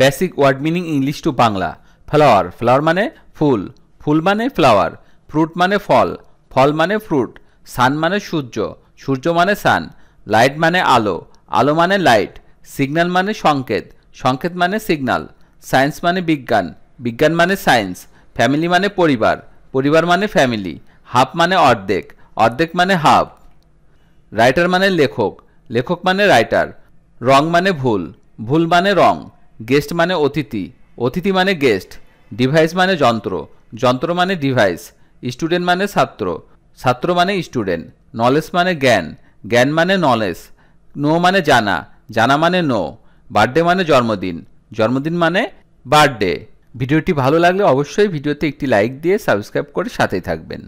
basic word meaning English to Bangla flower flower মানে ফুল ফুল মানে ফ্লাওয়ার ফ্রুট মানে ফল ফল মানে ফ্রুট সান মানে সূর্য সূর্য মানে সান লাইট মানে আলো আলো মানে লাইট সিগন্যাল মানে সংকেত সংকেত মানে সিগন্যাল সায়েন্স মানে বিজ্ঞান বিজ্ঞান মানে সায়েন্স ফ্যামিলি মানে পরিবার পরিবার মানে ফ্যামিলি হাফ মানে অর্ধেক অর্ধেক মানে হাফ রাইটার মানে লেখক লেখক মানে রাইটার রং মানে ভুল ভুল মানে রং গেস্ট মানে অতিথি অতিথি মানে গেস্ট ডিভাইস মানে যন্ত্র যন্ত্র মানে ডিভাইস স্টুডেন্ট মানে ছাত্র ছাত্র মানে স্টুডেন্ট নলেজ মানে জ্ঞান জ্ঞান মানে নলেজ নো মানে জানা জানা মানে নো বার্থডে মানে জন্মদিন জন্মদিন মানে বার্থডে ভিডিওটি ভালো লাগলে অবশ্যই ভিডিওতে একটি লাইক দিয়ে সাবস্ক্রাইব করে সাথেই থাকবেন